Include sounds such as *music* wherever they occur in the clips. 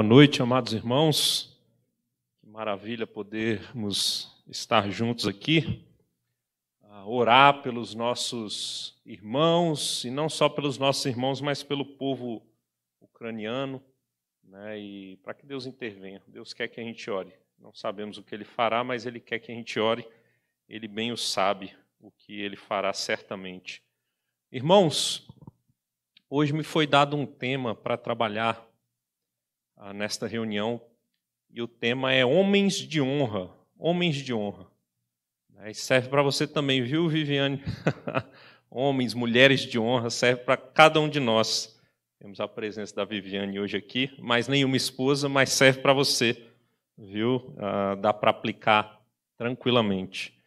Boa noite, amados irmãos. Que maravilha podermos estar juntos aqui, orar pelos nossos irmãos, e não só pelos nossos irmãos, mas pelo povo ucraniano, né? e para que Deus intervenha. Deus quer que a gente ore. Não sabemos o que ele fará, mas ele quer que a gente ore. Ele bem o sabe o que ele fará certamente. Irmãos, hoje me foi dado um tema para trabalhar ah, nesta reunião e o tema é Homens de Honra. Homens de Honra. Aí né, serve para você também, viu, Viviane? *laughs* Homens, mulheres de honra, serve para cada um de nós. Temos a presença da Viviane hoje aqui, mas nenhuma esposa, mas serve para você, viu? Ah, dá para aplicar tranquilamente.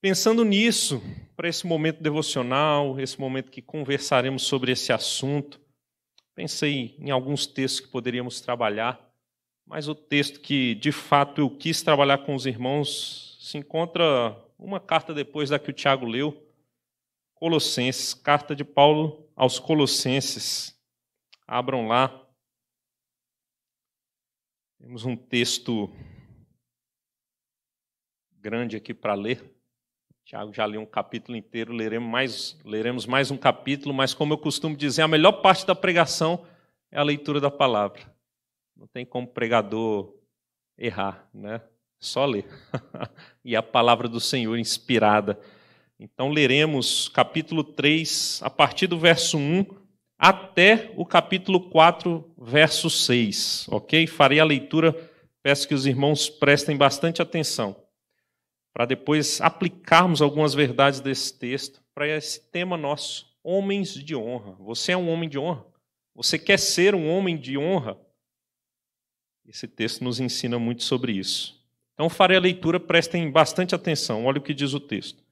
Pensando nisso, para esse momento devocional, esse momento que conversaremos sobre esse assunto, Pensei em alguns textos que poderíamos trabalhar, mas o texto que de fato eu quis trabalhar com os irmãos se encontra uma carta depois da que o Tiago leu, Colossenses, carta de Paulo aos Colossenses. Abram lá. Temos um texto grande aqui para ler. Tiago já leu um capítulo inteiro, leremos mais, leremos mais um capítulo, mas como eu costumo dizer, a melhor parte da pregação é a leitura da palavra. Não tem como pregador errar, né? Só ler. *laughs* e a palavra do Senhor inspirada. Então leremos capítulo 3, a partir do verso 1 até o capítulo 4, verso 6, ok? Farei a leitura, peço que os irmãos prestem bastante atenção para depois aplicarmos algumas verdades desse texto para esse tema nosso, homens de honra. Você é um homem de honra? Você quer ser um homem de honra? Esse texto nos ensina muito sobre isso. Então farei a leitura, prestem bastante atenção. Olha o que diz o texto.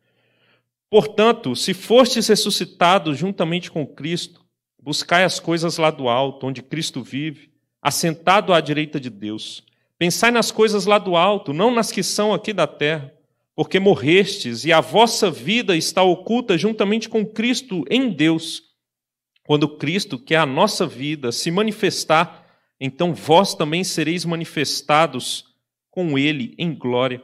Portanto, se fostes ressuscitados juntamente com Cristo, buscai as coisas lá do alto, onde Cristo vive, assentado à direita de Deus. Pensai nas coisas lá do alto, não nas que são aqui da terra, porque morrestes, e a vossa vida está oculta juntamente com Cristo em Deus. Quando Cristo, que é a nossa vida, se manifestar, então vós também sereis manifestados com Ele em glória.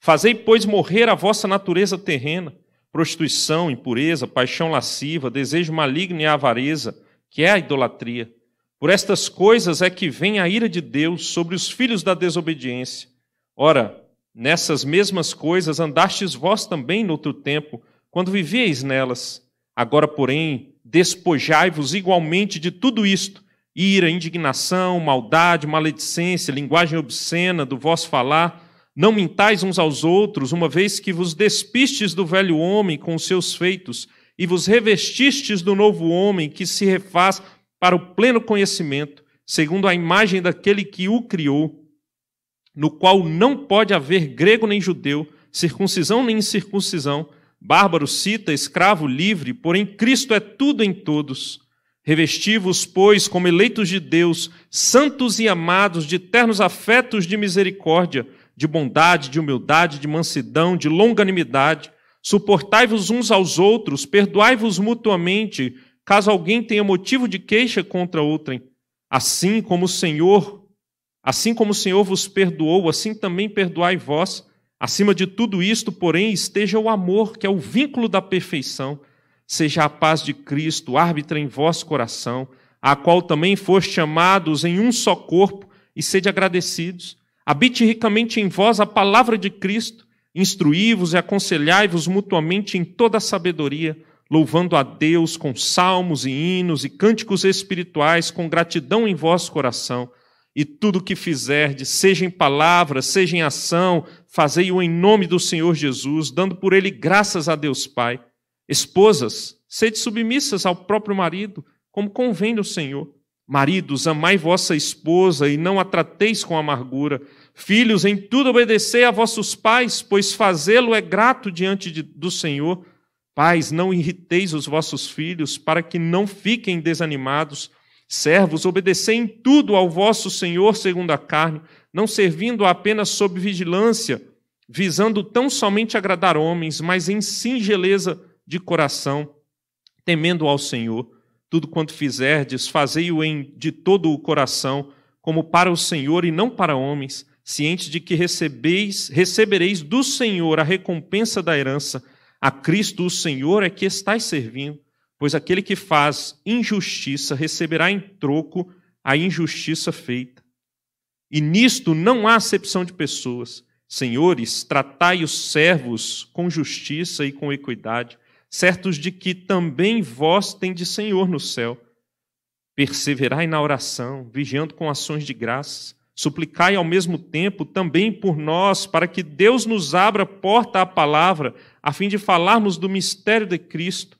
Fazei, pois, morrer a vossa natureza terrena, prostituição, impureza, paixão lasciva, desejo maligno e avareza, que é a idolatria. Por estas coisas é que vem a ira de Deus sobre os filhos da desobediência. Ora, Nessas mesmas coisas andastes vós também noutro tempo, quando vivieis nelas. Agora, porém, despojai-vos igualmente de tudo isto: ira, indignação, maldade, maledicência, linguagem obscena do vosso falar. Não mintais uns aos outros, uma vez que vos despistes do velho homem com os seus feitos e vos revestistes do novo homem que se refaz para o pleno conhecimento, segundo a imagem daquele que o criou no qual não pode haver grego nem judeu, circuncisão nem incircuncisão, bárbaro, cita, escravo, livre, porém Cristo é tudo em todos. Revesti-vos, pois, como eleitos de Deus, santos e amados, de ternos afetos de misericórdia, de bondade, de humildade, de mansidão, de longanimidade. Suportai-vos uns aos outros, perdoai-vos mutuamente, caso alguém tenha motivo de queixa contra outrem. Assim como o Senhor Assim como o Senhor vos perdoou, assim também perdoai vós. Acima de tudo isto, porém, esteja o amor, que é o vínculo da perfeição. Seja a paz de Cristo, árbitra em vosso coração, a qual também foste chamados em um só corpo, e sede agradecidos. Habite ricamente em vós a palavra de Cristo, instruí-vos e aconselhai-vos mutuamente em toda a sabedoria, louvando a Deus com salmos e hinos e cânticos espirituais, com gratidão em vosso coração e tudo o que fizerdes, seja em palavra, seja em ação, fazei-o em nome do Senhor Jesus, dando por ele graças a Deus Pai. Esposas, sede submissas ao próprio marido, como convém ao Senhor. Maridos, amai vossa esposa e não a trateis com amargura. Filhos, em tudo obedecei a vossos pais, pois fazê-lo é grato diante de, do Senhor. Pais, não irriteis os vossos filhos, para que não fiquem desanimados. Servos, obedecei em tudo ao vosso Senhor segundo a carne, não servindo apenas sob vigilância, visando tão somente agradar homens, mas em singeleza de coração, temendo ao Senhor. Tudo quanto fizerdes, fazei-o de todo o coração, como para o Senhor e não para homens, cientes de que recebeis, recebereis do Senhor a recompensa da herança. A Cristo, o Senhor, é que estais servindo pois aquele que faz injustiça receberá em troco a injustiça feita. E nisto não há acepção de pessoas. Senhores, tratai os servos com justiça e com equidade, certos de que também vós tendes Senhor no céu. Perseverai na oração, vigiando com ações de graças. Suplicai ao mesmo tempo também por nós, para que Deus nos abra porta à palavra, a fim de falarmos do mistério de Cristo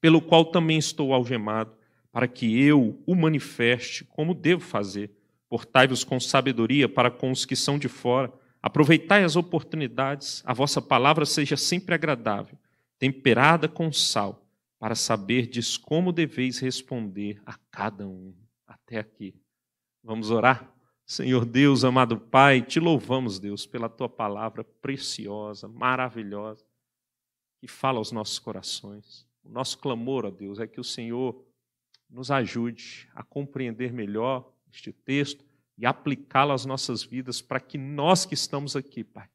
pelo qual também estou algemado, para que eu o manifeste como devo fazer. Portai-vos com sabedoria para com os que são de fora. Aproveitai as oportunidades, a vossa palavra seja sempre agradável, temperada com sal, para saberdes como deveis responder a cada um. Até aqui. Vamos orar? Senhor Deus, amado Pai, te louvamos, Deus, pela tua palavra preciosa, maravilhosa, que fala aos nossos corações. O nosso clamor a Deus é que o Senhor nos ajude a compreender melhor este texto e aplicá-lo às nossas vidas para que nós que estamos aqui, Pai,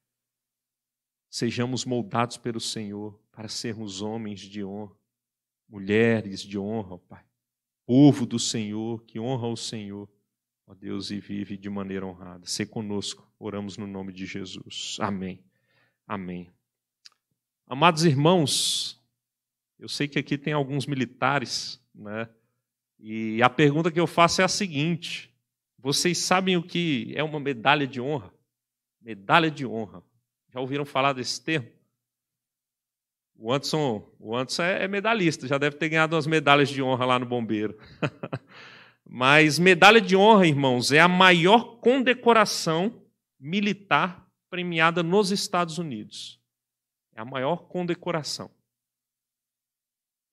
sejamos moldados pelo Senhor para sermos homens de honra, mulheres de honra, Pai, povo do Senhor que honra o Senhor, ó Deus, e vive de maneira honrada. Se conosco, oramos no nome de Jesus. Amém. Amém. Amados irmãos, eu sei que aqui tem alguns militares, né? E a pergunta que eu faço é a seguinte: vocês sabem o que é uma medalha de honra? Medalha de honra. Já ouviram falar desse termo? O Anderson, o Anderson é, é medalhista, já deve ter ganhado umas medalhas de honra lá no Bombeiro. *laughs* Mas medalha de honra, irmãos, é a maior condecoração militar premiada nos Estados Unidos. É a maior condecoração.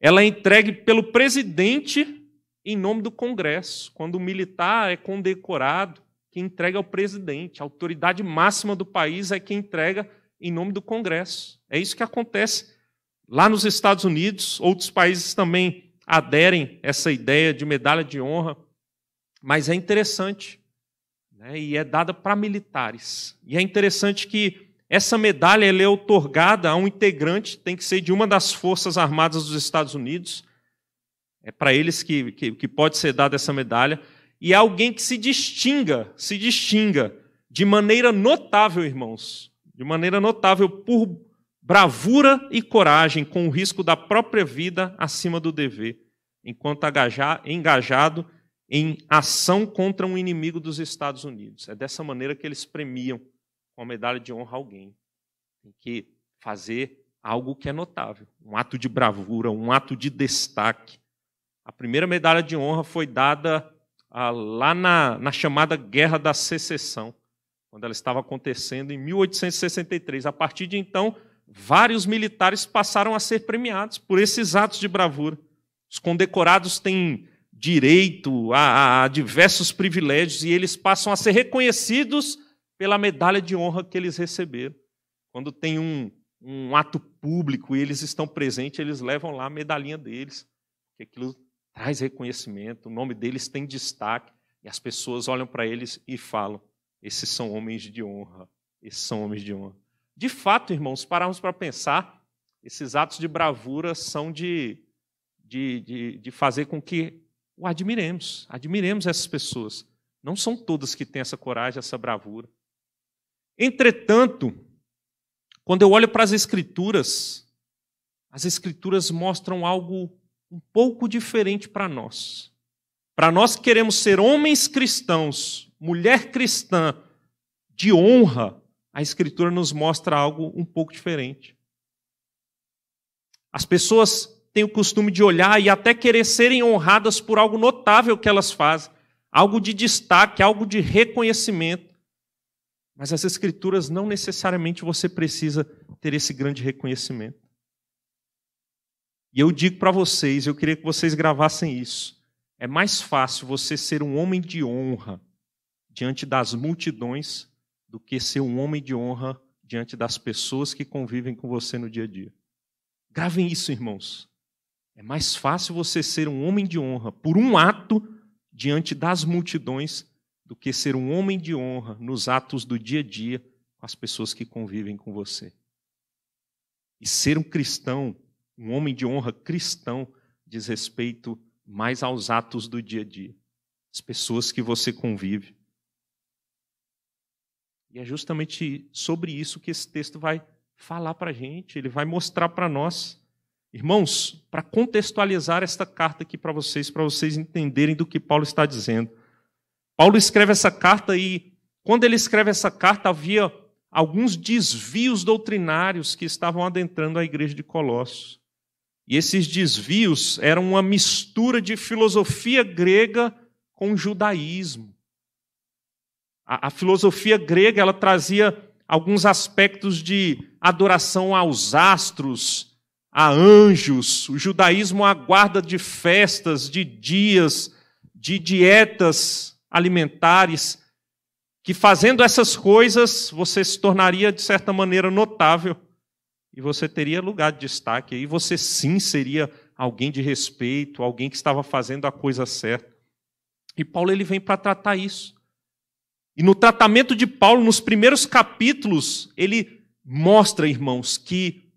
Ela é entregue pelo presidente em nome do Congresso, quando o militar é condecorado, que entrega ao é presidente. A autoridade máxima do país é quem entrega em nome do Congresso. É isso que acontece lá nos Estados Unidos. Outros países também aderem a essa ideia de medalha de honra, mas é interessante. Né? E é dada para militares. E é interessante que essa medalha é otorgada a um integrante, tem que ser de uma das Forças Armadas dos Estados Unidos. É para eles que, que, que pode ser dada essa medalha. E é alguém que se distinga, se distinga de maneira notável, irmãos, de maneira notável por bravura e coragem, com o risco da própria vida acima do dever, enquanto engajado em ação contra um inimigo dos Estados Unidos. É dessa maneira que eles premiam uma medalha de honra a alguém. Tem que fazer algo que é notável, um ato de bravura, um ato de destaque. A primeira medalha de honra foi dada ah, lá na, na chamada Guerra da Secessão, quando ela estava acontecendo em 1863. A partir de então, vários militares passaram a ser premiados por esses atos de bravura. Os condecorados têm direito a, a, a diversos privilégios e eles passam a ser reconhecidos pela medalha de honra que eles receberam. Quando tem um, um ato público e eles estão presentes, eles levam lá a medalhinha deles, que aquilo traz reconhecimento, o nome deles tem destaque, e as pessoas olham para eles e falam: esses são homens de honra, esses são homens de honra. De fato, irmãos, pararmos para pensar, esses atos de bravura são de, de, de, de fazer com que o admiremos, admiremos essas pessoas. Não são todas que têm essa coragem, essa bravura. Entretanto, quando eu olho para as Escrituras, as Escrituras mostram algo um pouco diferente para nós. Para nós que queremos ser homens cristãos, mulher cristã, de honra, a Escritura nos mostra algo um pouco diferente. As pessoas têm o costume de olhar e até querer serem honradas por algo notável que elas fazem, algo de destaque, algo de reconhecimento. Mas as escrituras não necessariamente você precisa ter esse grande reconhecimento. E eu digo para vocês, eu queria que vocês gravassem isso. É mais fácil você ser um homem de honra diante das multidões do que ser um homem de honra diante das pessoas que convivem com você no dia a dia. Gravem isso, irmãos. É mais fácil você ser um homem de honra por um ato diante das multidões do que ser um homem de honra nos atos do dia a dia com as pessoas que convivem com você. E ser um cristão, um homem de honra cristão, diz respeito mais aos atos do dia a dia, as pessoas que você convive. E é justamente sobre isso que esse texto vai falar para a gente, ele vai mostrar para nós. Irmãos, para contextualizar esta carta aqui para vocês, para vocês entenderem do que Paulo está dizendo. Paulo escreve essa carta e, quando ele escreve essa carta, havia alguns desvios doutrinários que estavam adentrando a igreja de Colossos. E esses desvios eram uma mistura de filosofia grega com judaísmo. A, a filosofia grega ela trazia alguns aspectos de adoração aos astros, a anjos. O judaísmo aguarda de festas, de dias, de dietas alimentares, que fazendo essas coisas você se tornaria, de certa maneira, notável e você teria lugar de destaque. E você sim seria alguém de respeito, alguém que estava fazendo a coisa certa. E Paulo ele vem para tratar isso. E no tratamento de Paulo, nos primeiros capítulos, ele mostra, irmãos, que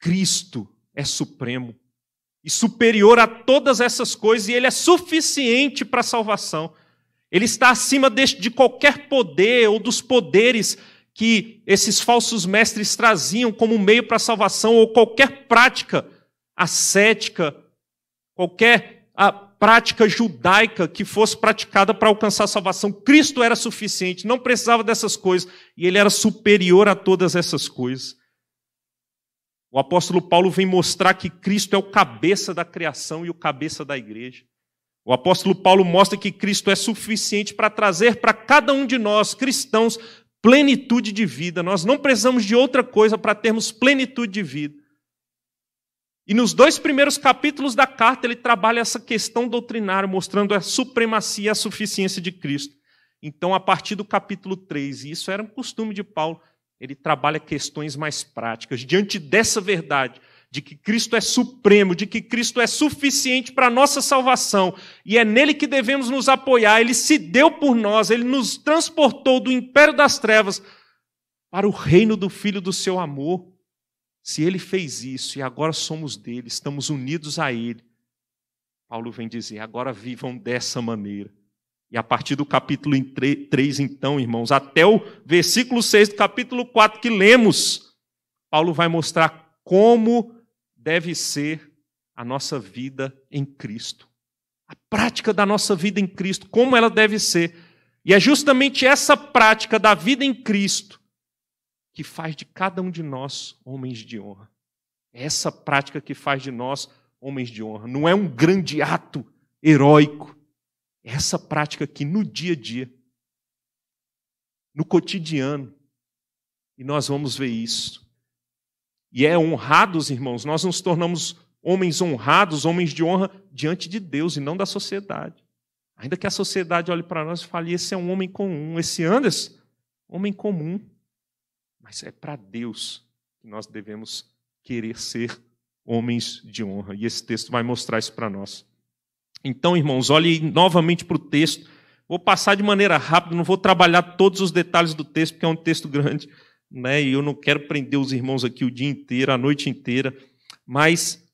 Cristo é supremo e superior a todas essas coisas, e ele é suficiente para a salvação. Ele está acima de qualquer poder ou dos poderes que esses falsos mestres traziam como meio para a salvação ou qualquer prática ascética, qualquer ah, prática judaica que fosse praticada para alcançar a salvação. Cristo era suficiente, não precisava dessas coisas e ele era superior a todas essas coisas. O apóstolo Paulo vem mostrar que Cristo é o cabeça da criação e o cabeça da igreja. O apóstolo Paulo mostra que Cristo é suficiente para trazer para cada um de nós, cristãos, plenitude de vida. Nós não precisamos de outra coisa para termos plenitude de vida. E nos dois primeiros capítulos da carta, ele trabalha essa questão doutrinária, mostrando a supremacia e a suficiência de Cristo. Então, a partir do capítulo 3, e isso era um costume de Paulo, ele trabalha questões mais práticas. Diante dessa verdade, de que Cristo é supremo, de que Cristo é suficiente para a nossa salvação e é nele que devemos nos apoiar. Ele se deu por nós, ele nos transportou do império das trevas para o reino do Filho do seu amor. Se ele fez isso e agora somos dele, estamos unidos a ele, Paulo vem dizer: agora vivam dessa maneira. E a partir do capítulo 3, então, irmãos, até o versículo 6 do capítulo 4 que lemos, Paulo vai mostrar como deve ser a nossa vida em Cristo. A prática da nossa vida em Cristo, como ela deve ser. E é justamente essa prática da vida em Cristo que faz de cada um de nós homens de honra. É essa prática que faz de nós homens de honra. Não é um grande ato heróico. É essa prática que no dia a dia, no cotidiano, e nós vamos ver isso e é honrados, irmãos, nós nos tornamos homens honrados, homens de honra diante de Deus e não da sociedade. Ainda que a sociedade olhe para nós e fale: esse é um homem comum, esse Anderson, homem comum. Mas é para Deus que nós devemos querer ser homens de honra. E esse texto vai mostrar isso para nós. Então, irmãos, olhe novamente para o texto. Vou passar de maneira rápida, não vou trabalhar todos os detalhes do texto, porque é um texto grande né? E eu não quero prender os irmãos aqui o dia inteiro, a noite inteira, mas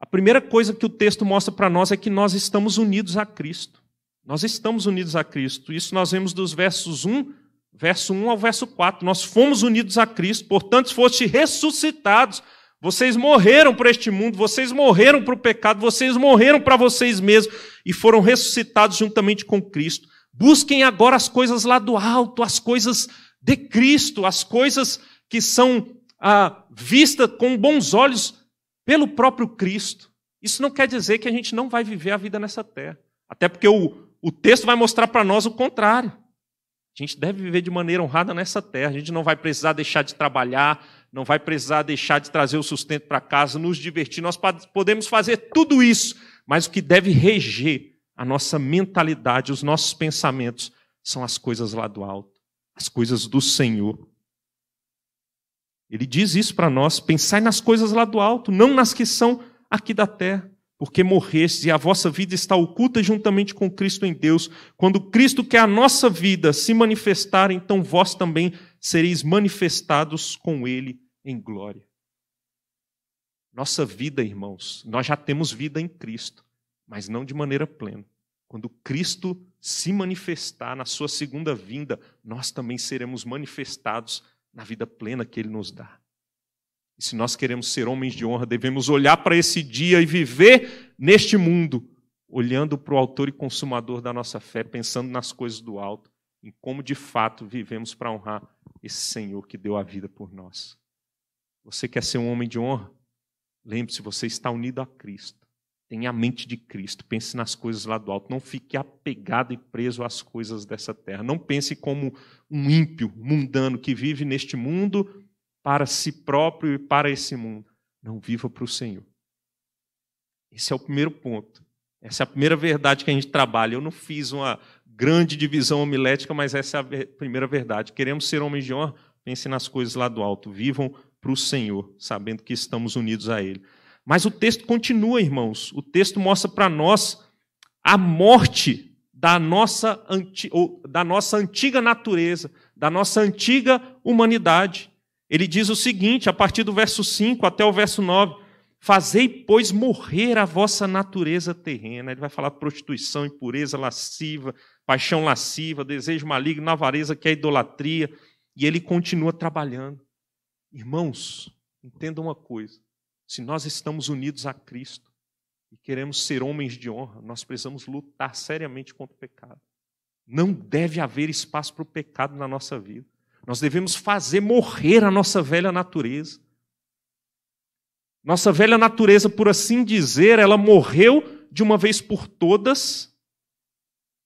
a primeira coisa que o texto mostra para nós é que nós estamos unidos a Cristo. Nós estamos unidos a Cristo. Isso nós vemos dos versos 1, verso 1 ao verso 4. Nós fomos unidos a Cristo, portanto, foste ressuscitados. Vocês morreram para este mundo, vocês morreram para o pecado, vocês morreram para vocês mesmos e foram ressuscitados juntamente com Cristo. Busquem agora as coisas lá do alto, as coisas de Cristo, as coisas que são ah, vistas com bons olhos pelo próprio Cristo. Isso não quer dizer que a gente não vai viver a vida nessa terra. Até porque o, o texto vai mostrar para nós o contrário. A gente deve viver de maneira honrada nessa terra. A gente não vai precisar deixar de trabalhar, não vai precisar deixar de trazer o sustento para casa, nos divertir. Nós podemos fazer tudo isso, mas o que deve reger a nossa mentalidade, os nossos pensamentos, são as coisas lá do alto as coisas do Senhor. Ele diz isso para nós: pensai nas coisas lá do alto, não nas que são aqui da terra, porque morreste e a vossa vida está oculta juntamente com Cristo em Deus. Quando Cristo, que é a nossa vida, se manifestar, então vós também sereis manifestados com Ele em glória. Nossa vida, irmãos, nós já temos vida em Cristo, mas não de maneira plena. Quando Cristo se manifestar na sua segunda vinda, nós também seremos manifestados na vida plena que ele nos dá. E se nós queremos ser homens de honra, devemos olhar para esse dia e viver neste mundo, olhando para o autor e consumador da nossa fé, pensando nas coisas do alto, em como de fato vivemos para honrar esse Senhor que deu a vida por nós. Você quer ser um homem de honra? Lembre-se, você está unido a Cristo. Tenha a mente de Cristo, pense nas coisas lá do alto, não fique apegado e preso às coisas dessa terra. Não pense como um ímpio mundano que vive neste mundo para si próprio e para esse mundo. Não viva para o Senhor. Esse é o primeiro ponto. Essa é a primeira verdade que a gente trabalha. Eu não fiz uma grande divisão homilética, mas essa é a primeira verdade. Queremos ser homens de honra? Pense nas coisas lá do alto. Vivam para o Senhor, sabendo que estamos unidos a Ele. Mas o texto continua, irmãos. O texto mostra para nós a morte da nossa, anti... da nossa antiga natureza, da nossa antiga humanidade. Ele diz o seguinte, a partir do verso 5 até o verso 9: Fazei, pois, morrer a vossa natureza terrena. Ele vai falar prostituição, impureza, lasciva, paixão lasciva, desejo maligno, avareza, que é idolatria. E ele continua trabalhando. Irmãos, entenda uma coisa: se nós estamos unidos a Cristo e queremos ser homens de honra, nós precisamos lutar seriamente contra o pecado. Não deve haver espaço para o pecado na nossa vida. Nós devemos fazer morrer a nossa velha natureza. Nossa velha natureza, por assim dizer, ela morreu de uma vez por todas,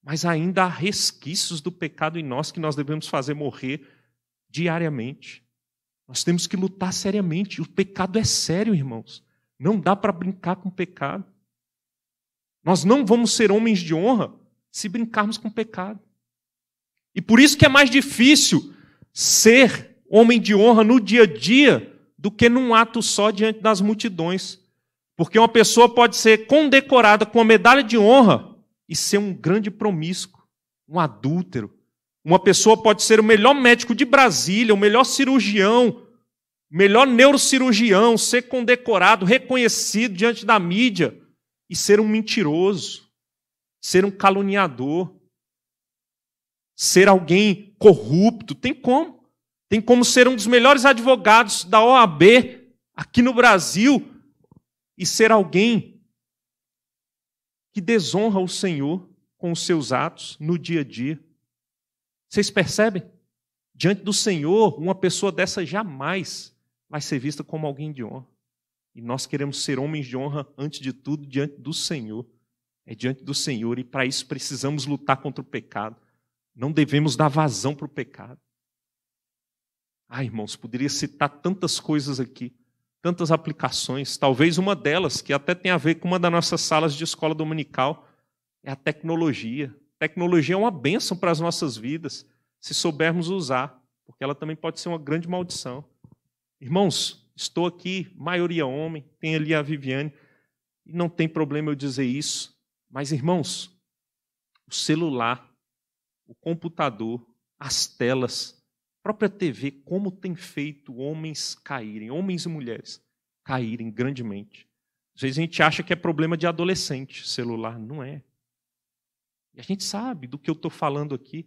mas ainda há resquícios do pecado em nós que nós devemos fazer morrer diariamente. Nós temos que lutar seriamente. O pecado é sério, irmãos. Não dá para brincar com o pecado. Nós não vamos ser homens de honra se brincarmos com o pecado. E por isso que é mais difícil ser homem de honra no dia a dia do que num ato só diante das multidões. Porque uma pessoa pode ser condecorada com a medalha de honra e ser um grande promíscuo, um adúltero, uma pessoa pode ser o melhor médico de Brasília, o melhor cirurgião, melhor neurocirurgião, ser condecorado, reconhecido diante da mídia e ser um mentiroso, ser um caluniador, ser alguém corrupto. Tem como? Tem como ser um dos melhores advogados da OAB aqui no Brasil e ser alguém que desonra o Senhor com os seus atos no dia a dia. Vocês percebem? Diante do Senhor, uma pessoa dessa jamais vai ser vista como alguém de honra. E nós queremos ser homens de honra, antes de tudo, diante do Senhor. É diante do Senhor, e para isso precisamos lutar contra o pecado. Não devemos dar vazão para o pecado. Ah, irmãos, poderia citar tantas coisas aqui, tantas aplicações. Talvez uma delas, que até tem a ver com uma das nossas salas de escola dominical, é a tecnologia. Tecnologia é uma bênção para as nossas vidas, se soubermos usar, porque ela também pode ser uma grande maldição. Irmãos, estou aqui, maioria homem, tem ali a Viviane, e não tem problema eu dizer isso, mas irmãos, o celular, o computador, as telas, a própria TV, como tem feito homens caírem, homens e mulheres caírem grandemente. Às vezes a gente acha que é problema de adolescente, celular, não é. E a gente sabe do que eu estou falando aqui.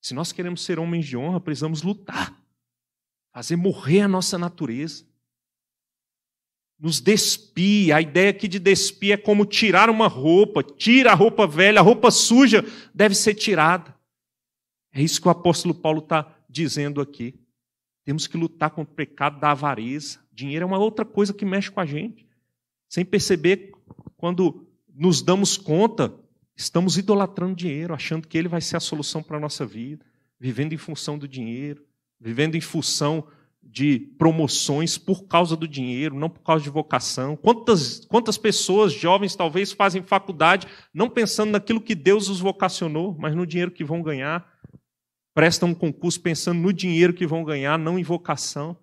Se nós queremos ser homens de honra, precisamos lutar, fazer morrer a nossa natureza, nos despir. A ideia aqui de despir é como tirar uma roupa, tira a roupa velha, a roupa suja deve ser tirada. É isso que o apóstolo Paulo está dizendo aqui. Temos que lutar contra o pecado da avareza. Dinheiro é uma outra coisa que mexe com a gente. Sem perceber, quando nos damos conta, estamos idolatrando dinheiro, achando que ele vai ser a solução para a nossa vida, vivendo em função do dinheiro, vivendo em função de promoções por causa do dinheiro, não por causa de vocação. Quantas, quantas pessoas, jovens talvez, fazem faculdade não pensando naquilo que Deus os vocacionou, mas no dinheiro que vão ganhar? Prestam um concurso pensando no dinheiro que vão ganhar, não em vocação.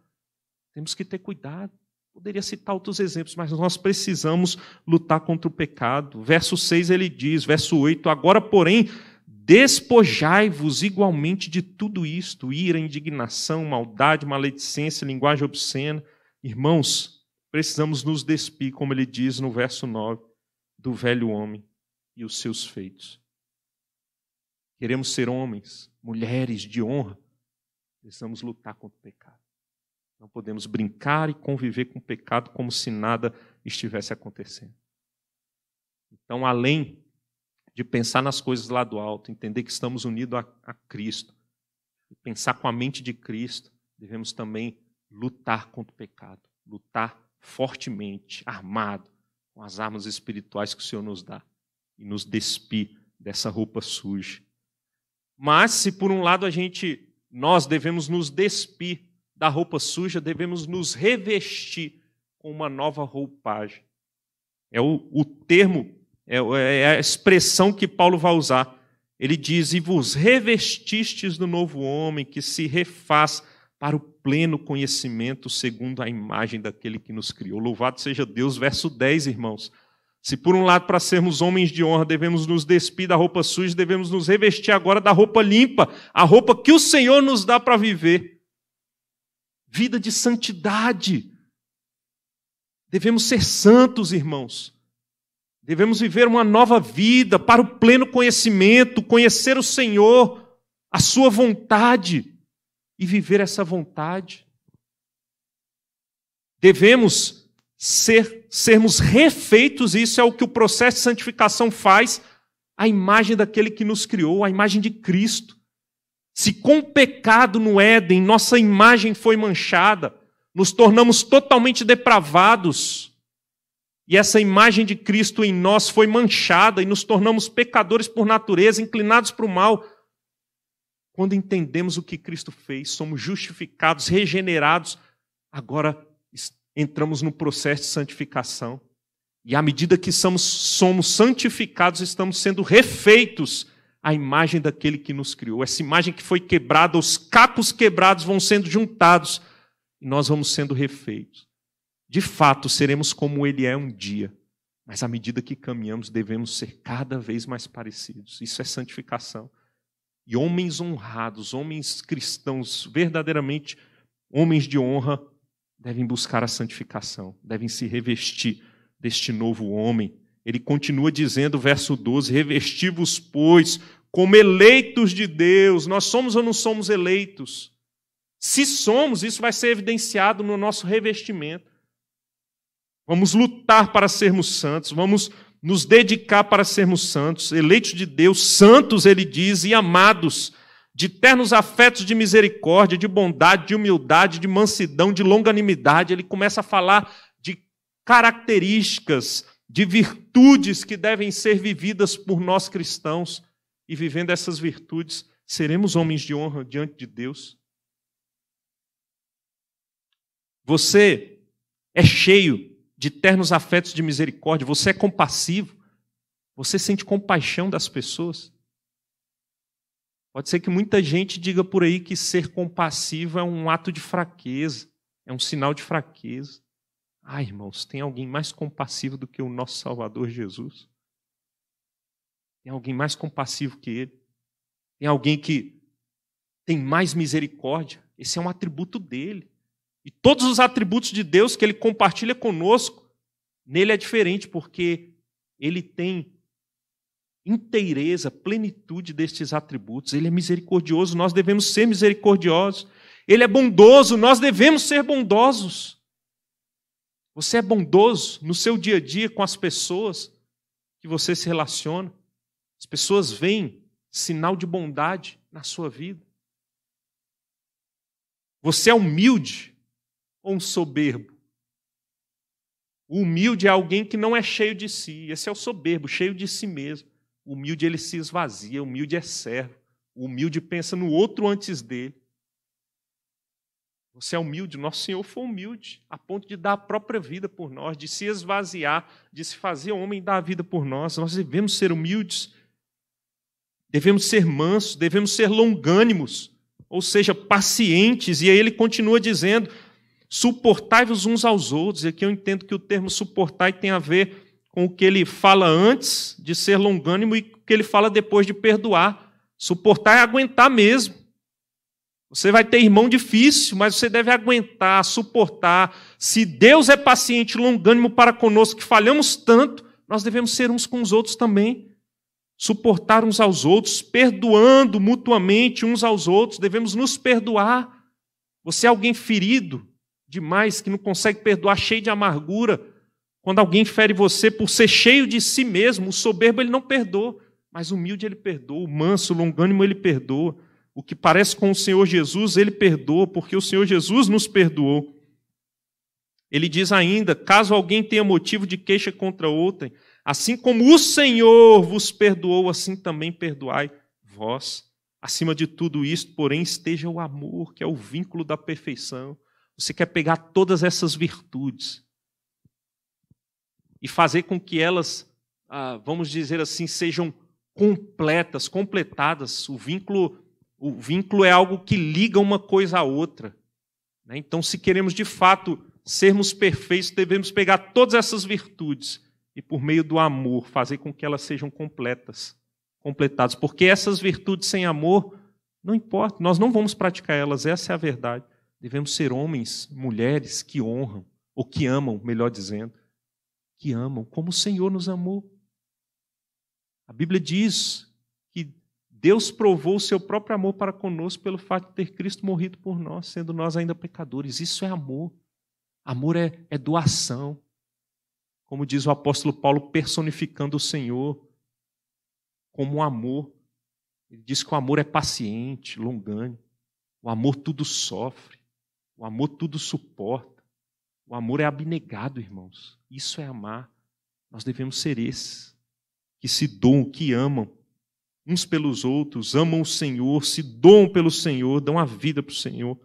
Temos que ter cuidado. Poderia citar outros exemplos, mas nós precisamos lutar contra o pecado. Verso 6 ele diz, verso 8: Agora, porém, despojai-vos igualmente de tudo isto: ira, indignação, maldade, maledicência, linguagem obscena. Irmãos, precisamos nos despir, como ele diz no verso 9, do velho homem e os seus feitos. Queremos ser homens, mulheres de honra, precisamos lutar contra o pecado. Não podemos brincar e conviver com o pecado como se nada estivesse acontecendo. Então, além de pensar nas coisas lá do alto, entender que estamos unidos a, a Cristo, pensar com a mente de Cristo, devemos também lutar contra o pecado, lutar fortemente, armado, com as armas espirituais que o Senhor nos dá e nos despir dessa roupa suja. Mas se por um lado a gente nós devemos nos despir da roupa suja, devemos nos revestir com uma nova roupagem. É o, o termo, é, é, é a expressão que Paulo vai usar. Ele diz: E vos revestistes do novo homem que se refaz para o pleno conhecimento segundo a imagem daquele que nos criou. Louvado seja Deus, verso 10, irmãos. Se por um lado, para sermos homens de honra, devemos nos despir da roupa suja, devemos nos revestir agora da roupa limpa, a roupa que o Senhor nos dá para viver vida de santidade. Devemos ser santos, irmãos. Devemos viver uma nova vida para o pleno conhecimento, conhecer o Senhor, a Sua vontade e viver essa vontade. Devemos ser, sermos refeitos, isso é o que o processo de santificação faz, a imagem daquele que nos criou, a imagem de Cristo. Se com o pecado no Éden nossa imagem foi manchada, nos tornamos totalmente depravados, e essa imagem de Cristo em nós foi manchada e nos tornamos pecadores por natureza, inclinados para o mal. Quando entendemos o que Cristo fez, somos justificados, regenerados, agora entramos no processo de santificação. E à medida que somos, somos santificados, estamos sendo refeitos a imagem daquele que nos criou. Essa imagem que foi quebrada, os capos quebrados vão sendo juntados e nós vamos sendo refeitos. De fato, seremos como ele é um dia, mas à medida que caminhamos, devemos ser cada vez mais parecidos. Isso é santificação. E homens honrados, homens cristãos, verdadeiramente homens de honra, devem buscar a santificação, devem se revestir deste novo homem ele continua dizendo, verso 12: Revesti-vos, pois, como eleitos de Deus. Nós somos ou não somos eleitos? Se somos, isso vai ser evidenciado no nosso revestimento. Vamos lutar para sermos santos, vamos nos dedicar para sermos santos, eleitos de Deus, santos, ele diz, e amados, de ternos afetos de misericórdia, de bondade, de humildade, de mansidão, de longanimidade. Ele começa a falar de características de virtudes que devem ser vividas por nós cristãos, e vivendo essas virtudes, seremos homens de honra diante de Deus. Você é cheio de ternos afetos de misericórdia, você é compassivo, você sente compaixão das pessoas. Pode ser que muita gente diga por aí que ser compassivo é um ato de fraqueza, é um sinal de fraqueza. Ai, ah, irmãos, tem alguém mais compassivo do que o nosso Salvador Jesus? Tem alguém mais compassivo que ele? Tem alguém que tem mais misericórdia? Esse é um atributo dele. E todos os atributos de Deus que ele compartilha conosco, nele é diferente, porque ele tem inteireza, plenitude destes atributos. Ele é misericordioso, nós devemos ser misericordiosos. Ele é bondoso, nós devemos ser bondosos. Você é bondoso no seu dia a dia com as pessoas que você se relaciona. As pessoas veem sinal de bondade na sua vida. Você é humilde ou um soberbo? O humilde é alguém que não é cheio de si. Esse é o soberbo, cheio de si mesmo. O humilde ele se esvazia, o humilde é servo. O humilde pensa no outro antes dele. Você é humilde, nosso Senhor foi humilde, a ponto de dar a própria vida por nós, de se esvaziar, de se fazer homem e dar a vida por nós. Nós devemos ser humildes, devemos ser mansos, devemos ser longânimos, ou seja, pacientes. E aí ele continua dizendo: suportai-vos uns aos outros. E aqui eu entendo que o termo suportar tem a ver com o que ele fala antes de ser longânimo e o que ele fala depois de perdoar. Suportar é aguentar mesmo. Você vai ter irmão difícil, mas você deve aguentar, suportar. Se Deus é paciente, longânimo para conosco, que falhamos tanto, nós devemos ser uns com os outros também. Suportar uns aos outros, perdoando mutuamente uns aos outros, devemos nos perdoar. Você é alguém ferido demais, que não consegue perdoar, cheio de amargura. Quando alguém fere você por ser cheio de si mesmo, o soberbo ele não perdoa, mas o humilde ele perdoa, o manso, o longânimo ele perdoa o que parece com o Senhor Jesus, ele perdoa, porque o Senhor Jesus nos perdoou. Ele diz ainda: caso alguém tenha motivo de queixa contra outrem, assim como o Senhor vos perdoou, assim também perdoai vós. Acima de tudo isto, porém, esteja o amor, que é o vínculo da perfeição. Você quer pegar todas essas virtudes e fazer com que elas, ah, vamos dizer assim, sejam completas, completadas. O vínculo o vínculo é algo que liga uma coisa à outra. Né? Então, se queremos de fato sermos perfeitos, devemos pegar todas essas virtudes e, por meio do amor, fazer com que elas sejam completas, completadas. Porque essas virtudes sem amor, não importa, nós não vamos praticar elas, essa é a verdade. Devemos ser homens, mulheres que honram, ou que amam, melhor dizendo, que amam, como o Senhor nos amou. A Bíblia diz Deus provou o seu próprio amor para conosco pelo fato de ter Cristo morrido por nós, sendo nós ainda pecadores. Isso é amor. Amor é, é doação. Como diz o apóstolo Paulo, personificando o Senhor como um amor. Ele diz que o amor é paciente, longânimo. O amor tudo sofre. O amor tudo suporta. O amor é abnegado, irmãos. Isso é amar. Nós devemos ser esses que se doam, que amam uns pelos outros, amam o Senhor, se doam pelo Senhor, dão a vida para o Senhor.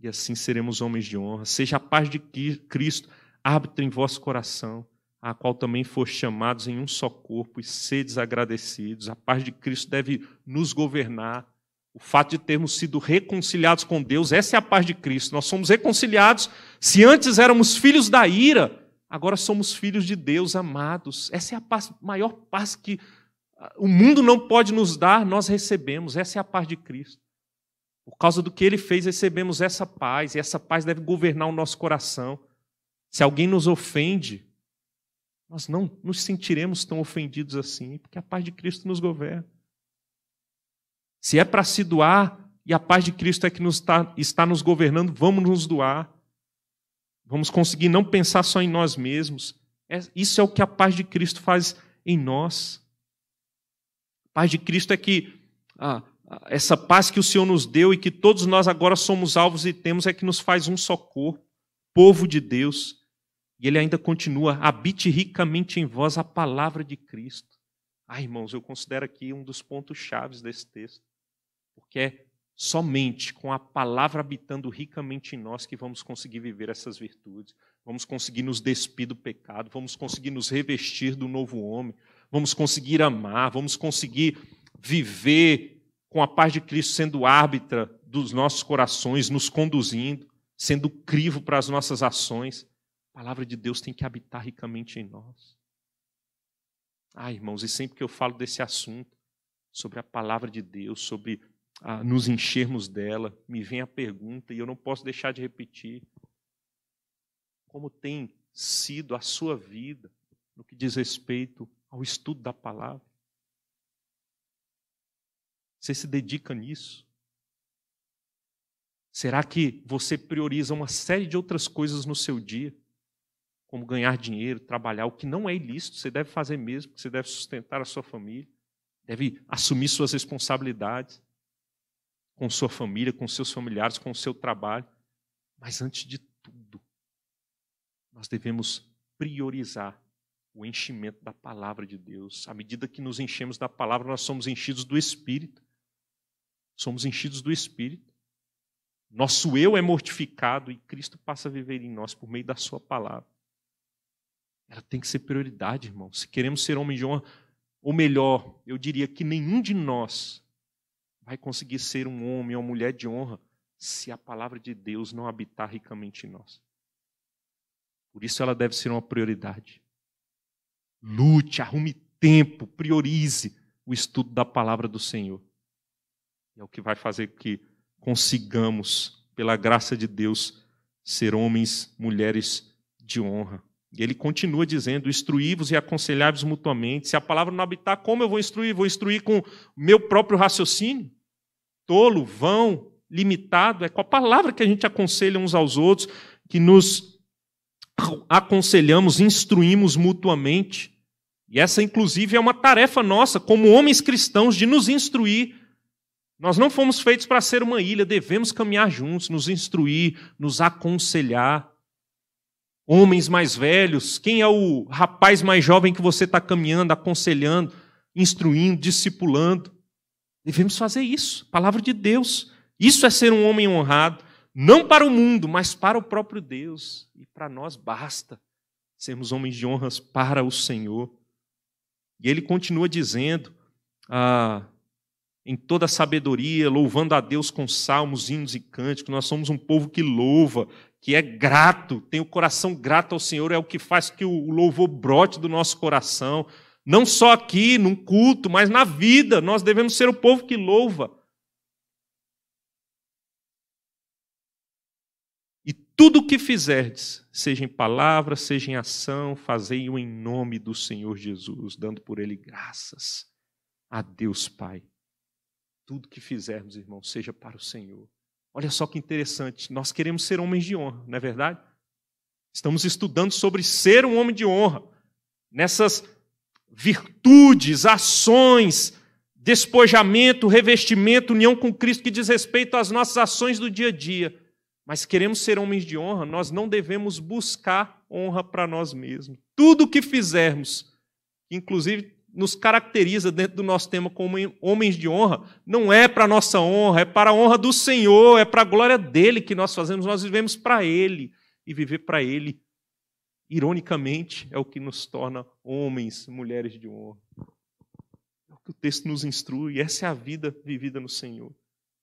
E assim seremos homens de honra. Seja a paz de Cristo árbitro em vosso coração, a qual também foste chamados em um só corpo, e sedes agradecidos. A paz de Cristo deve nos governar. O fato de termos sido reconciliados com Deus, essa é a paz de Cristo. Nós somos reconciliados. Se antes éramos filhos da ira, agora somos filhos de Deus amados. Essa é a paz, maior paz que o mundo não pode nos dar, nós recebemos. Essa é a paz de Cristo. Por causa do que ele fez, recebemos essa paz, e essa paz deve governar o nosso coração. Se alguém nos ofende, nós não nos sentiremos tão ofendidos assim, porque a paz de Cristo nos governa. Se é para se doar e a paz de Cristo é que nos está, está nos governando, vamos nos doar. Vamos conseguir não pensar só em nós mesmos. É, isso é o que a paz de Cristo faz em nós paz de Cristo é que ah, ah, essa paz que o Senhor nos deu e que todos nós agora somos alvos e temos é que nos faz um só corpo, povo de Deus. E ele ainda continua: habite ricamente em vós a palavra de Cristo. Ah, irmãos, eu considero aqui um dos pontos chaves desse texto, porque é somente com a palavra habitando ricamente em nós que vamos conseguir viver essas virtudes, vamos conseguir nos despir do pecado, vamos conseguir nos revestir do novo homem, vamos conseguir amar, vamos conseguir viver com a paz de Cristo sendo árbitra dos nossos corações, nos conduzindo, sendo crivo para as nossas ações. A palavra de Deus tem que habitar ricamente em nós. Ah, irmãos, e sempre que eu falo desse assunto, sobre a palavra de Deus, sobre a, ah, nos enchermos dela, me vem a pergunta, e eu não posso deixar de repetir: como tem sido a sua vida no que diz respeito ao estudo da palavra? Você se dedica nisso? Será que você prioriza uma série de outras coisas no seu dia, como ganhar dinheiro, trabalhar, o que não é ilícito, você deve fazer mesmo, porque você deve sustentar a sua família, deve assumir suas responsabilidades com sua família, com seus familiares, com o seu trabalho. Mas antes de tudo, nós devemos priorizar o enchimento da palavra de Deus. À medida que nos enchemos da palavra, nós somos enchidos do Espírito. Somos enchidos do Espírito. Nosso eu é mortificado e Cristo passa a viver em nós por meio da Sua palavra. Ela tem que ser prioridade, irmão. Se queremos ser homem de honra, ou melhor, eu diria que nenhum de nós vai conseguir ser um homem ou mulher de honra se a palavra de Deus não habitar ricamente em nós. Por isso ela deve ser uma prioridade. Lute, arrume tempo, priorize o estudo da palavra do Senhor. É o que vai fazer que consigamos, pela graça de Deus, ser homens, mulheres de honra. E ele continua dizendo: instruí-vos e aconselhai-vos mutuamente. Se a palavra não habitar, como eu vou instruir? Vou instruir com meu próprio raciocínio? Tolo, vão, limitado. É com a palavra que a gente aconselha uns aos outros, que nos aconselhamos, instruímos mutuamente. E essa, inclusive, é uma tarefa nossa, como homens cristãos, de nos instruir. Nós não fomos feitos para ser uma ilha, devemos caminhar juntos, nos instruir, nos aconselhar. Homens mais velhos, quem é o rapaz mais jovem que você está caminhando, aconselhando, instruindo, discipulando? Devemos fazer isso, palavra de Deus. Isso é ser um homem honrado, não para o mundo, mas para o próprio Deus. E para nós basta sermos homens de honras para o Senhor. E ele continua dizendo, ah, em toda sabedoria, louvando a Deus com salmos, hinos e cânticos. Nós somos um povo que louva, que é grato, tem o coração grato ao Senhor, é o que faz que o louvor brote do nosso coração. Não só aqui, num culto, mas na vida. Nós devemos ser o povo que louva. Tudo o que fizerdes, seja em palavra, seja em ação, fazei-o em nome do Senhor Jesus, dando por ele graças a Deus Pai. Tudo que fizermos, irmão, seja para o Senhor. Olha só que interessante, nós queremos ser homens de honra, não é verdade? Estamos estudando sobre ser um homem de honra, nessas virtudes, ações, despojamento, revestimento, união com Cristo que diz respeito às nossas ações do dia a dia mas queremos ser homens de honra, nós não devemos buscar honra para nós mesmos. Tudo o que fizermos, inclusive nos caracteriza dentro do nosso tema como homens de honra, não é para nossa honra, é para a honra do Senhor, é para a glória dele que nós fazemos, nós vivemos para ele e viver para ele, ironicamente, é o que nos torna homens, mulheres de honra. É o que o texto nos instrui, essa é a vida vivida no Senhor.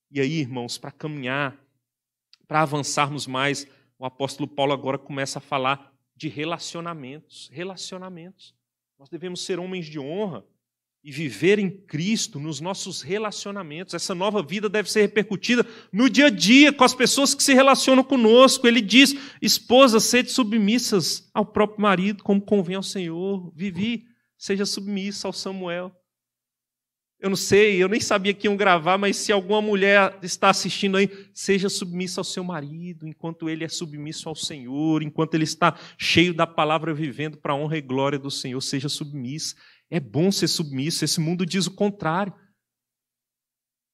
E aí, irmãos, para caminhar para avançarmos mais, o apóstolo Paulo agora começa a falar de relacionamentos. Relacionamentos. Nós devemos ser homens de honra e viver em Cristo nos nossos relacionamentos. Essa nova vida deve ser repercutida no dia a dia com as pessoas que se relacionam conosco. Ele diz: esposas, sede submissas ao próprio marido, como convém ao Senhor. Vivi, seja submissa ao Samuel eu não sei, eu nem sabia que iam gravar, mas se alguma mulher está assistindo aí, seja submissa ao seu marido, enquanto ele é submisso ao Senhor, enquanto ele está cheio da palavra vivendo para a honra e glória do Senhor, seja submissa. É bom ser submisso, esse mundo diz o contrário.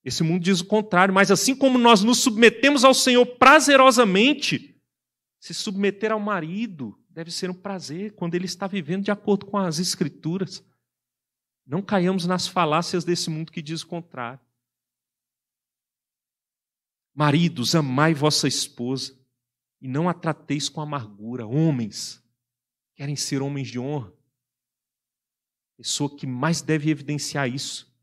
Esse mundo diz o contrário, mas assim como nós nos submetemos ao Senhor prazerosamente, se submeter ao marido deve ser um prazer quando ele está vivendo de acordo com as Escrituras. Não caiamos nas falácias desse mundo que diz o contrário. Maridos, amai vossa esposa e não a trateis com amargura. Homens, querem ser homens de honra. Pessoa que mais deve evidenciar isso,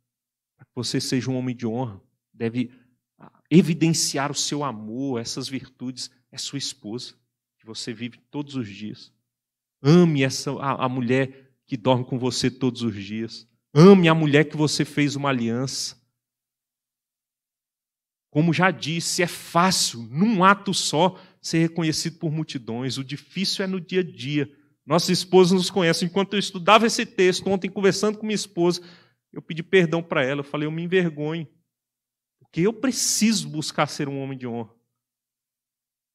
para que você seja um homem de honra, deve ah, evidenciar o seu amor, essas virtudes, é sua esposa, que você vive todos os dias. Ame essa, a, a mulher que dorme com você todos os dias. Ame a mulher que você fez uma aliança. Como já disse, é fácil, num ato só, ser reconhecido por multidões. O difícil é no dia a dia. Nossa esposa nos conhece. Enquanto eu estudava esse texto, ontem, conversando com minha esposa, eu pedi perdão para ela. Eu falei, eu me envergonho. Porque eu preciso buscar ser um homem de honra.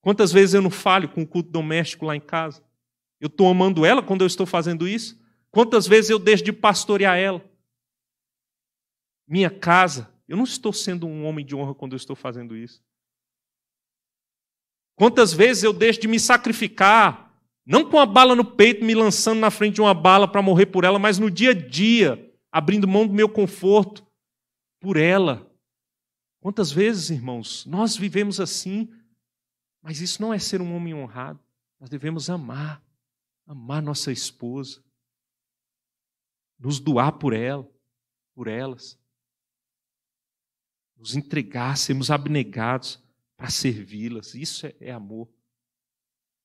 Quantas vezes eu não falho com o culto doméstico lá em casa? Eu estou amando ela quando eu estou fazendo isso? Quantas vezes eu deixo de pastorear ela? minha casa. Eu não estou sendo um homem de honra quando eu estou fazendo isso. Quantas vezes eu deixo de me sacrificar, não com a bala no peito, me lançando na frente de uma bala para morrer por ela, mas no dia a dia, abrindo mão do meu conforto por ela. Quantas vezes, irmãos, nós vivemos assim, mas isso não é ser um homem honrado. Nós devemos amar, amar nossa esposa, nos doar por ela, por elas nos entregar, sermos abnegados para servi-las. Isso é, é amor.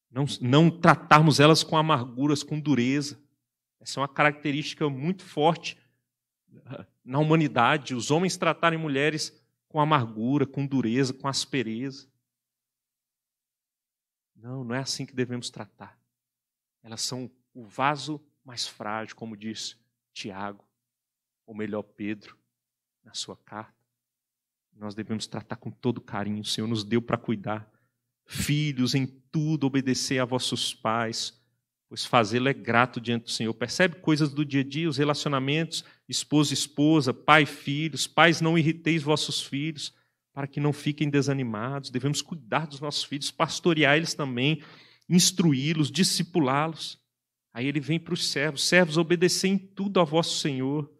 Não, não tratarmos elas com amarguras, com dureza. Essa é uma característica muito forte na humanidade, os homens tratarem mulheres com amargura, com dureza, com aspereza. Não, não é assim que devemos tratar. Elas são o vaso mais frágil, como diz Tiago, ou melhor, Pedro, na sua carta. Nós devemos tratar com todo carinho. O Senhor nos deu para cuidar. Filhos, em tudo obedecer a vossos pais, pois fazê-lo é grato diante do Senhor. Percebe coisas do dia a dia, os relacionamentos, esposo, esposa, pai, filhos. Pais, não irriteis vossos filhos, para que não fiquem desanimados. Devemos cuidar dos nossos filhos, pastorear eles também, instruí-los, discipulá-los. Aí ele vem para os servos: servos, obedecer em tudo a vosso Senhor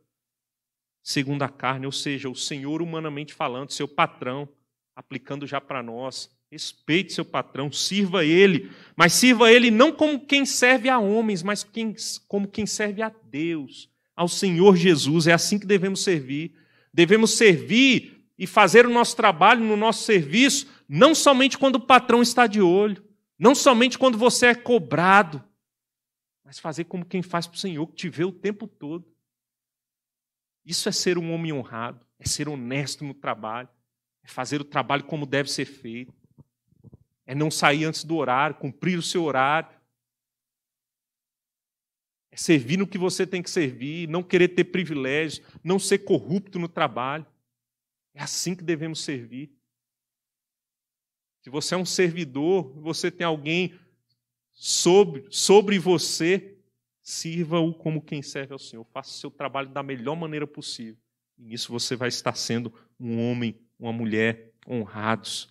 segundo a carne, ou seja, o Senhor humanamente falando, seu patrão, aplicando já para nós. Respeite seu patrão, sirva ele, mas sirva ele não como quem serve a homens, mas quem, como quem serve a Deus, ao Senhor Jesus. É assim que devemos servir. Devemos servir e fazer o nosso trabalho no nosso serviço, não somente quando o patrão está de olho, não somente quando você é cobrado, mas fazer como quem faz para o Senhor, que te vê o tempo todo. Isso é ser um homem honrado, é ser honesto no trabalho, é fazer o trabalho como deve ser feito, é não sair antes do horário, cumprir o seu horário, é servir no que você tem que servir, não querer ter privilégios, não ser corrupto no trabalho. É assim que devemos servir. Se você é um servidor, você tem alguém sobre, sobre você Sirva-o como quem serve ao Senhor. Faça o seu trabalho da melhor maneira possível. E nisso você vai estar sendo um homem, uma mulher honrados.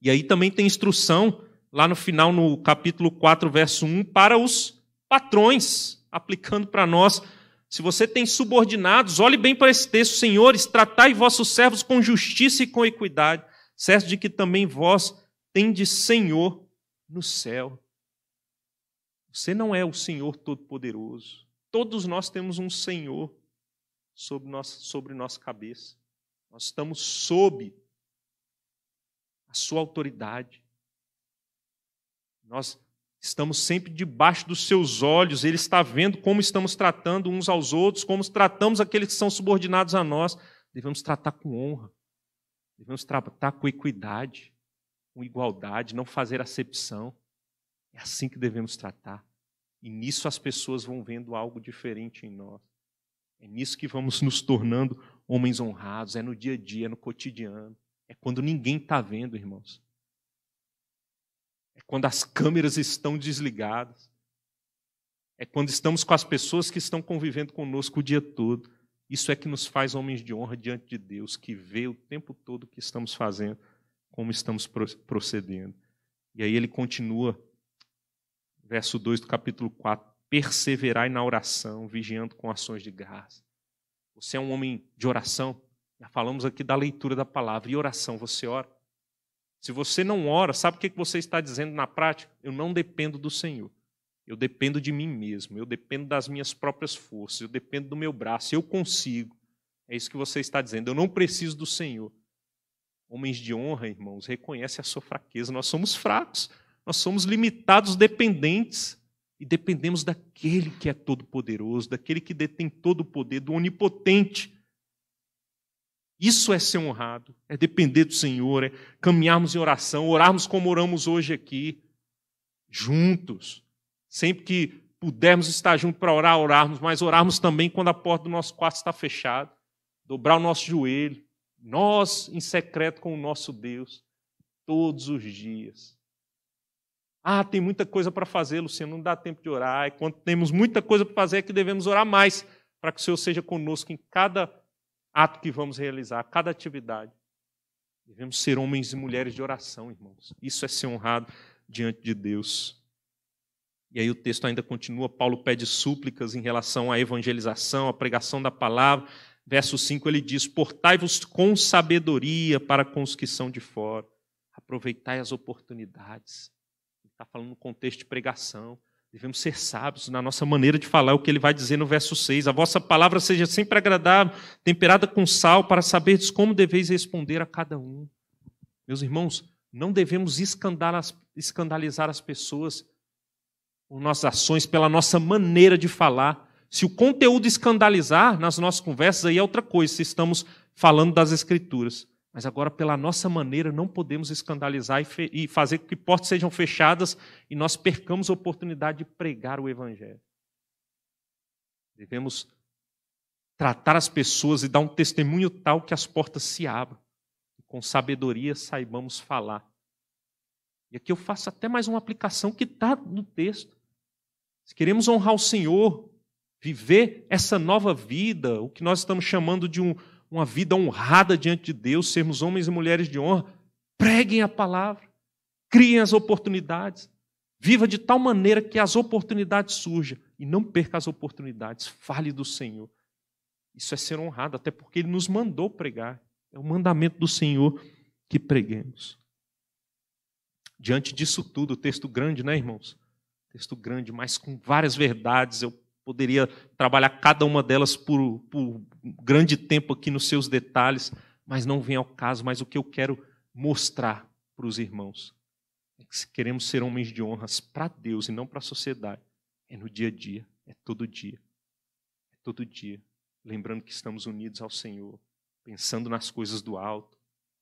E aí também tem instrução, lá no final, no capítulo 4, verso 1, para os patrões, aplicando para nós. Se você tem subordinados, olhe bem para esse texto, senhores, tratai vossos servos com justiça e com equidade, certo de que também vós tendes Senhor no céu. Você não é o Senhor Todo-Poderoso. Todos nós temos um Senhor sobre nossa, sobre nossa cabeça. Nós estamos sob a sua autoridade. Nós estamos sempre debaixo dos seus olhos, ele está vendo como estamos tratando uns aos outros, como tratamos aqueles que são subordinados a nós. Devemos tratar com honra, devemos tratar com equidade, com igualdade, não fazer acepção. É assim que devemos tratar. E nisso as pessoas vão vendo algo diferente em nós. É nisso que vamos nos tornando homens honrados. É no dia a dia, é no cotidiano. É quando ninguém está vendo, irmãos. É quando as câmeras estão desligadas. É quando estamos com as pessoas que estão convivendo conosco o dia todo. Isso é que nos faz homens de honra diante de Deus, que vê o tempo todo o que estamos fazendo, como estamos procedendo. E aí ele continua verso 2 do capítulo 4. Perseverai na oração, vigiando com ações de graça. Você é um homem de oração? Já falamos aqui da leitura da palavra. E oração, você ora? Se você não ora, sabe o que você está dizendo na prática? Eu não dependo do Senhor. Eu dependo de mim mesmo. Eu dependo das minhas próprias forças. Eu dependo do meu braço. Eu consigo. É isso que você está dizendo. Eu não preciso do Senhor. Homens de honra, irmãos, reconhece a sua fraqueza. Nós somos fracos. Nós somos limitados, dependentes, e dependemos daquele que é todo-poderoso, daquele que detém todo o poder, do onipotente. Isso é ser honrado, é depender do Senhor, é caminharmos em oração, orarmos como oramos hoje aqui, juntos. Sempre que pudermos estar juntos para orar, orarmos, mas orarmos também quando a porta do nosso quarto está fechada, dobrar o nosso joelho, nós em secreto com o nosso Deus, todos os dias. Ah, tem muita coisa para fazer, Luciano, não dá tempo de orar. E quando temos muita coisa para fazer, é que devemos orar mais, para que o Senhor seja conosco em cada ato que vamos realizar, cada atividade. Devemos ser homens e mulheres de oração, irmãos. Isso é ser honrado diante de Deus. E aí o texto ainda continua, Paulo pede súplicas em relação à evangelização, à pregação da palavra. Verso 5 ele diz: Portai-vos com sabedoria para com os que são de fora, aproveitai as oportunidades está falando no contexto de pregação. Devemos ser sábios na nossa maneira de falar, o que ele vai dizer no verso 6. A vossa palavra seja sempre agradável, temperada com sal, para saberdes como deveis responder a cada um. Meus irmãos, não devemos escandalizar as pessoas por nossas ações, pela nossa maneira de falar. Se o conteúdo escandalizar nas nossas conversas, aí é outra coisa, se estamos falando das Escrituras. Mas agora, pela nossa maneira, não podemos escandalizar e, e fazer com que portas sejam fechadas e nós percamos a oportunidade de pregar o Evangelho. Devemos tratar as pessoas e dar um testemunho tal que as portas se abram. E com sabedoria saibamos falar. E aqui eu faço até mais uma aplicação que está no texto. Se queremos honrar o Senhor, viver essa nova vida, o que nós estamos chamando de um, uma vida honrada diante de Deus, sermos homens e mulheres de honra, preguem a palavra, criem as oportunidades, viva de tal maneira que as oportunidades surjam e não perca as oportunidades, fale do Senhor. Isso é ser honrado, até porque Ele nos mandou pregar, é o mandamento do Senhor que preguemos. Diante disso tudo, texto grande, né, irmãos? Texto grande, mas com várias verdades. Eu poderia trabalhar cada uma delas por, por grande tempo aqui nos seus detalhes, mas não vem ao caso. Mas o que eu quero mostrar para os irmãos é que se queremos ser homens de honras para Deus e não para a sociedade, é no dia a dia, é todo dia, é todo dia, lembrando que estamos unidos ao Senhor, pensando nas coisas do alto,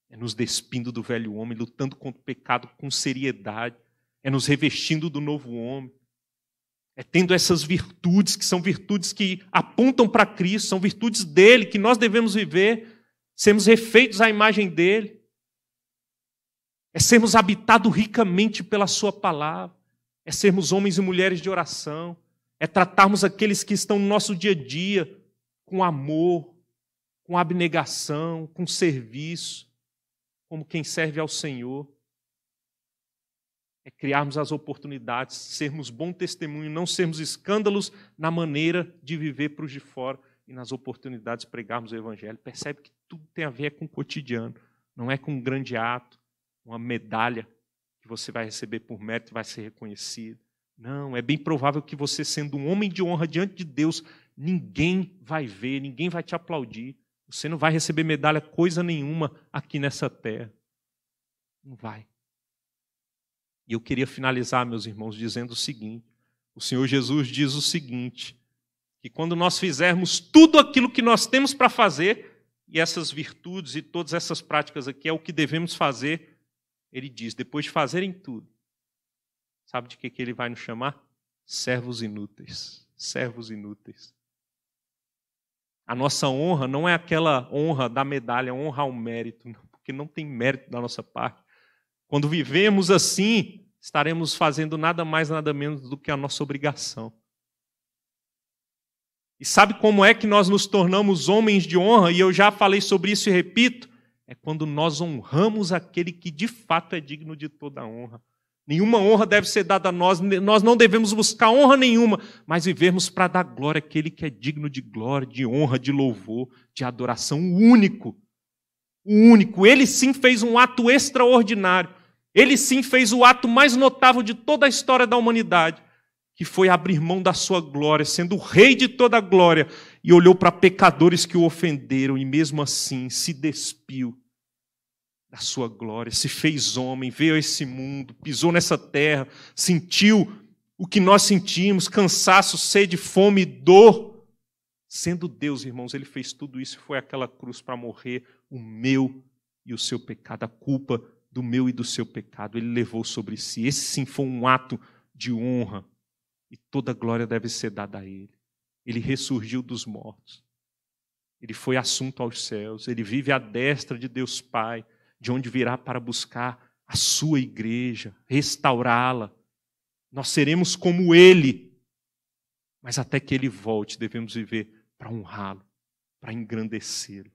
é nos despindo do velho homem, lutando contra o pecado com seriedade, é nos revestindo do novo homem, é tendo essas virtudes, que são virtudes que apontam para Cristo, são virtudes dele, que nós devemos viver, sermos refeitos à imagem dele, é sermos habitados ricamente pela Sua palavra, é sermos homens e mulheres de oração, é tratarmos aqueles que estão no nosso dia a dia com amor, com abnegação, com serviço, como quem serve ao Senhor é criarmos as oportunidades, sermos bom testemunho, não sermos escândalos na maneira de viver para os de fora e nas oportunidades pregarmos o evangelho. Percebe que tudo tem a ver com o cotidiano, não é com um grande ato, uma medalha que você vai receber por mérito e vai ser reconhecido. Não, é bem provável que você sendo um homem de honra diante de Deus, ninguém vai ver, ninguém vai te aplaudir. Você não vai receber medalha coisa nenhuma aqui nessa terra. Não vai. E eu queria finalizar, meus irmãos, dizendo o seguinte: o Senhor Jesus diz o seguinte, que quando nós fizermos tudo aquilo que nós temos para fazer, e essas virtudes e todas essas práticas aqui é o que devemos fazer, ele diz, depois de fazerem tudo, sabe de que, que ele vai nos chamar? Servos inúteis. Servos inúteis. A nossa honra não é aquela honra da medalha, honra ao mérito, porque não tem mérito da nossa parte. Quando vivemos assim, estaremos fazendo nada mais, nada menos do que a nossa obrigação. E sabe como é que nós nos tornamos homens de honra? E eu já falei sobre isso e repito: é quando nós honramos aquele que de fato é digno de toda honra. Nenhuma honra deve ser dada a nós, nós não devemos buscar honra nenhuma, mas vivermos para dar glória àquele que é digno de glória, de honra, de louvor, de adoração, o único. O único. Ele sim fez um ato extraordinário ele sim fez o ato mais notável de toda a história da humanidade, que foi abrir mão da sua glória, sendo o rei de toda a glória, e olhou para pecadores que o ofenderam e mesmo assim se despiu da sua glória, se fez homem, veio a esse mundo, pisou nessa terra, sentiu o que nós sentimos, cansaço, sede, fome, dor. Sendo Deus, irmãos, ele fez tudo isso e foi àquela cruz para morrer o meu e o seu pecado, a culpa do meu e do seu pecado, ele levou sobre si. Esse sim foi um ato de honra e toda glória deve ser dada a ele. Ele ressurgiu dos mortos. Ele foi assunto aos céus, ele vive à destra de Deus Pai, de onde virá para buscar a sua igreja, restaurá-la. Nós seremos como ele. Mas até que ele volte, devemos viver para honrá-lo, para engrandecê-lo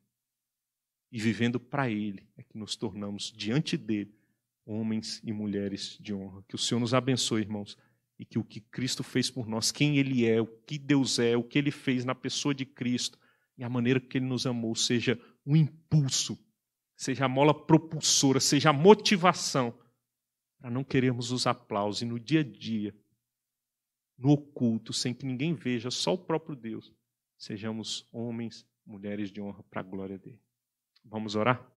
e vivendo para Ele é que nos tornamos diante dele homens e mulheres de honra. Que o Senhor nos abençoe, irmãos, e que o que Cristo fez por nós, quem Ele é, o que Deus é, o que Ele fez na pessoa de Cristo e a maneira que Ele nos amou seja um impulso, seja a mola propulsora, seja a motivação para não querermos os aplausos e no dia a dia, no oculto, sem que ninguém veja, só o próprio Deus, sejamos homens, mulheres de honra para a glória dele. Vamos orar?